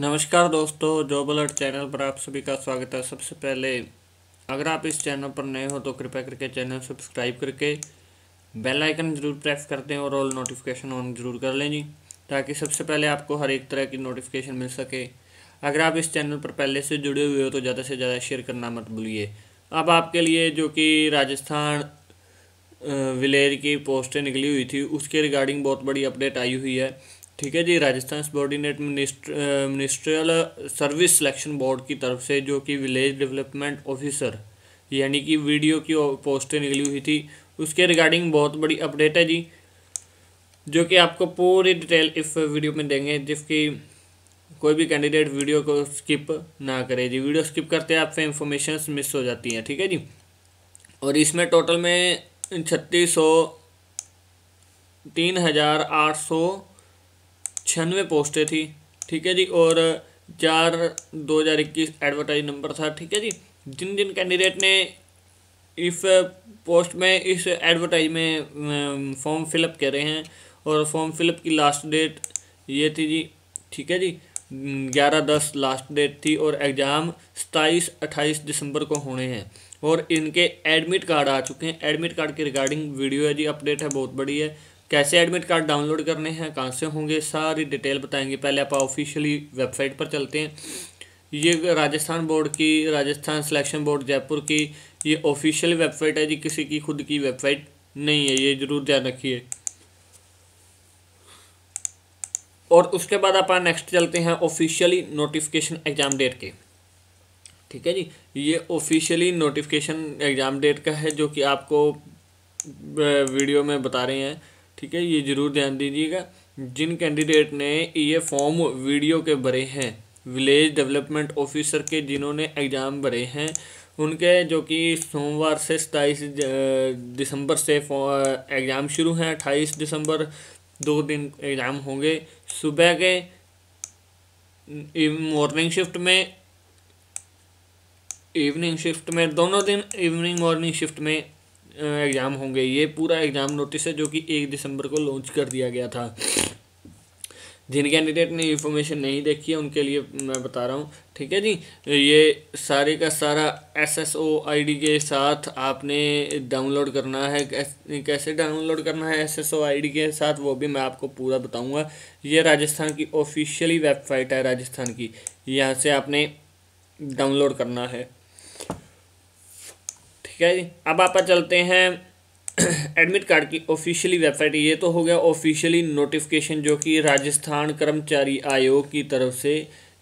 नमस्कार दोस्तों job alert channel पर आप सभी का स्वागत है सबसे पहले अगर आप इस चैनल पर नए हो तो कृपया करके चैनल सब्सक्राइब करके बेल आइकन ज़रूर प्रेस कर दें और ऑल नोटिफिकेशन ऑन ज़रूर कर लें जी ताकि सबसे पहले आपको हर एक तरह की नोटिफिकेशन मिल सके अगर आप इस चैनल पर पहले से जुड़े हुए हो तो ज़्यादा से ज़्यादा शेयर करना मत भूलिए अब आपके लिए जो कि राजस्थान विलेज की पोस्टें निकली हुई थी उसके रिगार्डिंग बहुत बड़ी अपडेट आई हुई है ठीक है जी Rajasthan subordinate ministerial service selection board की तरफ से जो कि विलेज डेवलपमेंट ऑफिसर यानी कि वीडियो की पोस्टें निकली हुई थी उसके रिगार्डिंग बहुत बड़ी अपडेट है जी जो कि आपको पूरी डिटेल इस वीडियो में देंगे जिसकी कोई भी कैंडिडेट वीडियो को स्किप ना करे जी वीडियो स्किप करते हैं आपसे इंफॉर्मेशन मिस हो जाती हैं ठीक है जी और इसमें टोटल में छत्तीस सौ तीन हज़ार आठ सौ छियानवे पोस्टें थी ठीक है जी और चार दो हज़ार इक्कीस एडवर्टाइज नंबर था ठीक है जी जिन जिन कैंडिडेट ने इस पोस्ट में इस एडवर्टाइज में फॉर्म फिलअप कर रहे हैं और फॉर्म फिलअप की लास्ट डेट ये थी जी ठीक है जी ग्यारह दस लास्ट डेट थी और एग्ज़ाम सताईस अट्ठाईस दिसंबर को होने हैं और इनके एडमिट कार्ड आ चुके हैं एडमिट कार्ड के रिगार्डिंग वीडियो है जी अपडेट है बहुत बड़ी है कैसे एडमिट कार्ड डाउनलोड करने हैं कहाँ से होंगे सारी डिटेल बताएंगे पहले आप ऑफिशियली वेबसाइट पर चलते हैं ये राजस्थान बोर्ड की राजस्थान सिलेक्शन बोर्ड जयपुर की ये ऑफिशियल वेबसाइट है जी किसी की खुद की वेबसाइट नहीं है ये ज़रूर ध्यान रखिए और उसके बाद आप नेक्स्ट चलते हैं ऑफिशियली नोटिफिकेशन एग्ज़ाम डेट के ठीक है जी ये ऑफिशियली नोटिफिकेशन एग्ज़ाम डेट का है जो कि आपको वीडियो में बता रहे हैं ठीक है ये ज़रूर ध्यान दीजिएगा जिन कैंडिडेट ने ये फॉर्म वीडियो के भरे हैं विलेज डेवलपमेंट ऑफिसर के जिन्होंने एग्ज़ाम भरे हैं उनके जो कि सोमवार से सताईस दिसंबर से एग्ज़ाम शुरू हैं अट्ठाईस दिसंबर दो दिन एग्ज़ाम होंगे सुबह के मॉर्निंग शिफ्ट में इवनिंग शिफ्ट में दोनों दिन इवनिंग मॉर्निंग शिफ्ट में एग्ज़ाम होंगे ये पूरा एग्ज़ाम नोटिस है जो कि एक दिसंबर को लॉन्च कर दिया गया था जिन कैंडिडेट ने इन्फॉर्मेशन नहीं देखी है उनके लिए मैं बता रहा हूँ ठीक है जी ये सारे का सारा S S O I D के साथ आपने डाउनलोड करना है कैसे डाउनलोड करना है S S O I D के साथ वो भी मैं आपको पूरा बताऊँगा ये राजस्थान की ऑफिशियली वेबसाइट है राजस्थान की यहाँ से आपने डाउनलोड करना है ठीक है जी अब आप चलते हैं एडमिट कार्ड की ऑफिशियली वेबसाइट ये तो हो गया ऑफिशियली नोटिफिकेशन जो कि राजस्थान कर्मचारी आयोग की तरफ से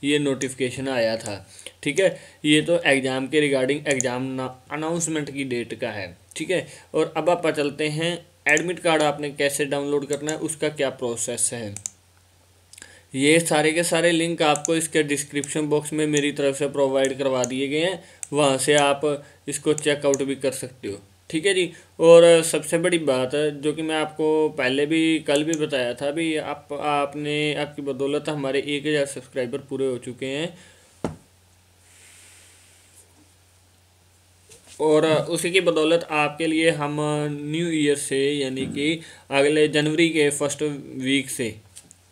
ये नोटिफिकेशन आया था ठीक है ये तो एग्ज़ाम के रिगार्डिंग एग्ज़ाम अनाउंसमेंट की डेट का है ठीक है और अब आप चलते हैं एडमिट कार्ड आपने कैसे डाउनलोड करना है उसका क्या प्रोसेस है ये सारे के सारे लिंक आपको इसके डिस्क्रिप्शन बॉक्स में मेरी तरफ से प्रोवाइड करवा दिए गए हैं वहाँ से आप इसको चेकआउट भी कर सकते हो ठीक है जी और सबसे बड़ी बात है जो कि मैं आपको पहले भी कल भी बताया था भी आप आपने आपकी बदौलत हमारे एक हज़ार सब्सक्राइबर पूरे हो चुके हैं और उसी की बदौलत आपके लिए हम न्यू ईयर से यानी कि अगले जनवरी के फर्स्ट वीक से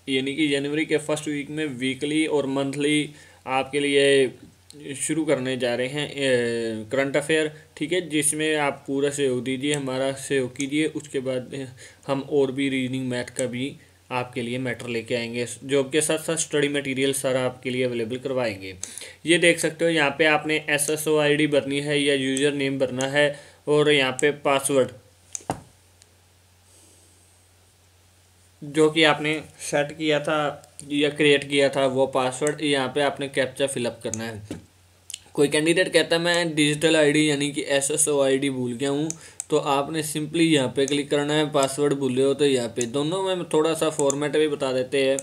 यानी कि जनवरी के फर्स्ट वीक में वीकली और मंथली आपके लिए शुरू करने जा रहे हैं करंट अफेयर ठीक है जिसमें आप पूरा सहयोग दीजिए हमारा सहयोग कीजिए उसके बाद हम और भी रीजनिंग मैथ का भी आपके लिए मैटर लेके आएंगे जो के साथ साथ स्टडी मटेरियल सारा आपके लिए अवेलेबल करवाएंगे ये देख सकते हो यहाँ पे आपने S S O I D भरनी है या यूज़र नेम भरना है और यहाँ पे पासवर्ड जो कि आपने सेट किया था या क्रिएट किया था वो पासवर्ड यहाँ पे आपने कैप्चा फिलअप करना है कोई कैंडिडेट कहता है मैं डिजिटल आईडी यानी कि एसएसओ आईडी भूल गया हूँ तो आपने सिंपली यहाँ पे क्लिक करना है पासवर्ड भूले हो तो यहाँ पे दोनों में थोड़ा सा फॉर्मेट भी बता देते हैं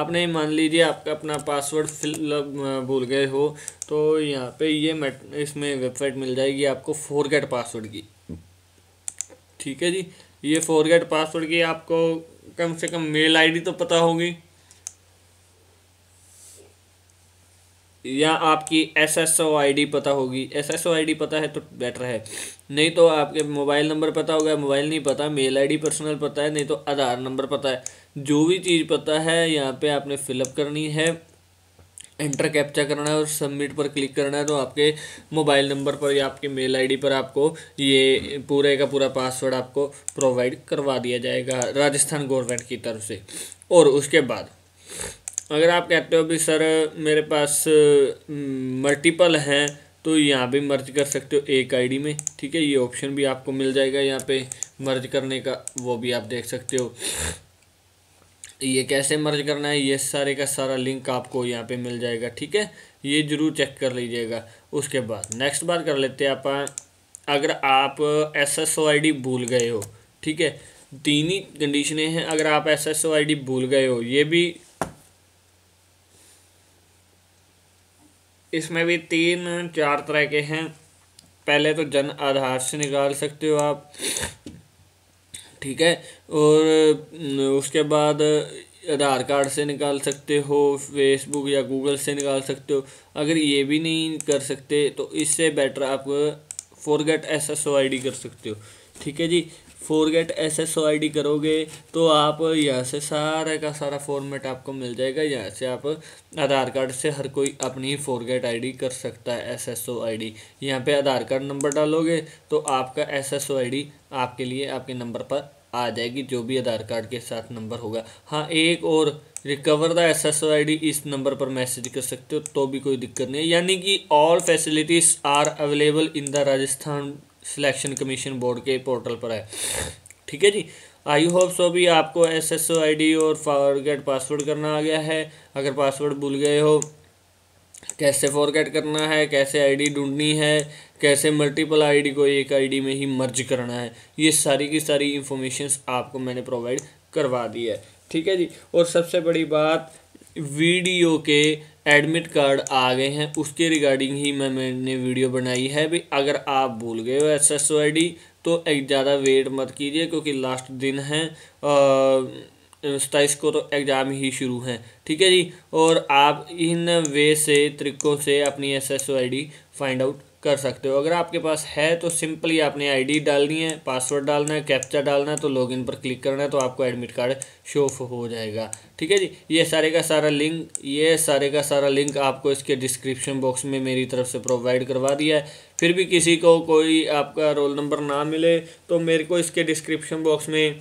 आपने मान लीजिए आपका अपना पासवर्ड फिल भूल गए हो तो यहाँ पे ये इसमें वेबसाइट मिल जाएगी आपको फोरगेट पासवर्ड की ठीक है जी ये फॉरगेट पासवर्ड की आपको कम से कम मेल आईडी तो पता होगी या आपकी S S O I D पता होगी S S O I D पता है तो बेटर है नहीं तो आपके मोबाइल नंबर पता होगा मोबाइल नहीं पता मेल आई डी पर्सनल पता है नहीं तो आधार नंबर पता है जो भी चीज़ पता है यहाँ पे आपने फिलअप करनी है एंटर कैप्चा करना है और सबमिट पर क्लिक करना है तो आपके मोबाइल नंबर पर या आपके मेल आईडी पर आपको ये पूरे का पूरा पासवर्ड आपको प्रोवाइड करवा दिया जाएगा राजस्थान गवर्नमेंट की तरफ से और उसके बाद अगर आप कहते हो भी सर मेरे पास मल्टीपल हैं तो यहाँ भी मर्ज कर सकते हो एक आईडी में ठीक है ये ऑप्शन भी आपको मिल जाएगा यहाँ पे मर्ज करने का वो भी आप देख सकते हो ये कैसे मर्ज करना है ये सारे का सारा लिंक आपको यहाँ पे मिल जाएगा ठीक है ये ज़रूर चेक कर लीजिएगा उसके बाद नेक्स्ट बात कर लेते हैं आप अगर आप S S O I D भूल गए हो ठीक है तीन ही कंडीशनें हैं अगर आप S S O I D भूल गए हो ये भी इसमें भी तीन चार तरह के हैं पहले तो जन आधार से निकाल सकते हो आप ठीक है और उसके बाद आधार कार्ड से निकाल सकते हो फेसबुक या गूगल से निकाल सकते हो अगर ये भी नहीं कर सकते तो इससे बेटर आप forget S S O I D कर सकते हो ठीक है जी forget S S O I D करोगे तो आप यहाँ से सारे का सारा फॉर्मेट आपको मिल जाएगा यहाँ से आप आधार कार्ड से हर कोई अपनी फोरगेट आई डी कर सकता है S S O I D यहाँ पर आधार कार्ड नंबर डालोगे तो आपका S S O I D आपके लिए आपके नंबर पर आ जाएगी जो भी आधार कार्ड के साथ नंबर होगा हाँ एक और recover the S S O I D इस नंबर पर मैसेज कर सकते हो तो भी कोई दिक्कत नहीं है यानी कि all facilities are available in the Rajasthan selection commission board के पोर्टल पर है ठीक है जी आई होप सो भी आपको S S O I D और फॉरगेट पासवर्ड करना आ गया है अगर पासवर्ड भूल गए हो कैसे फॉरगेट करना है कैसे आईडी ढूंढनी है कैसे मल्टीपल आईडी को एक आईडी में ही मर्ज करना है ये सारी की सारी इंफॉर्मेशन आपको मैंने प्रोवाइड करवा दी है ठीक है जी और सबसे बड़ी बात वीडियो के एडमिट कार्ड आ गए हैं उसके रिगार्डिंग ही मैं मैंने वीडियो बनाई है भी अगर आप भूल गए हो S S O I D तो एक ज़्यादा वेट मत कीजिए क्योंकि लास्ट दिन है सताइस को तो एग्ज़ाम ही शुरू हैं ठीक है जी और आप इन वे से तरीक़ों से अपनी S S O I D find out कर सकते हो अगर आपके पास है तो सिंपली आपने आईडी डालनी है पासवर्ड डालना है कैप्चा डालना है तो लॉगिन पर क्लिक करना है तो आपको एडमिट कार्ड शो हो जाएगा ठीक है जी ये सारे का सारा लिंक ये सारे का सारा लिंक आपको इसके डिस्क्रिप्शन बॉक्स में मेरी तरफ से प्रोवाइड करवा दिया है फिर भी किसी को कोई आपका रोल नंबर ना मिले तो मेरे को इसके डिस्क्रिप्शन बॉक्स में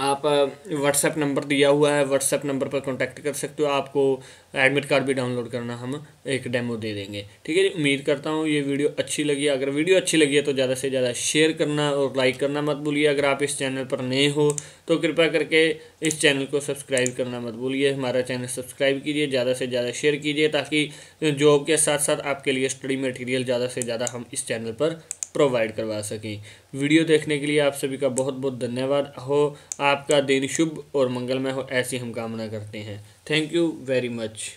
आप व्हाट्सएप नंबर दिया हुआ है व्हाट्सएप नंबर पर कांटेक्ट कर सकते हो आपको एडमिट कार्ड भी डाउनलोड करना हम एक डेमो दे देंगे ठीक है जी उम्मीद करता हूँ ये वीडियो अच्छी लगी अगर वीडियो अच्छी लगी है तो ज़्यादा से ज़्यादा शेयर करना और लाइक करना मत भूलिए अगर आप इस चैनल पर नए हो तो कृपया करके इस चैनल को सब्सक्राइब करना मत भूलिए हमारा चैनल सब्सक्राइब कीजिए ज़्यादा से ज़्यादा शेयर कीजिए ताकि जॉब के साथ साथ आपके लिए स्टडी मटेरियल ज़्यादा से ज़्यादा हम इस चैनल पर प्रोवाइड करवा सकें वीडियो देखने के लिए आप सभी का बहुत बहुत धन्यवाद हो आपका दिन शुभ और मंगलमय हो ऐसी हम कामना करते हैं थैंक यू वेरी मच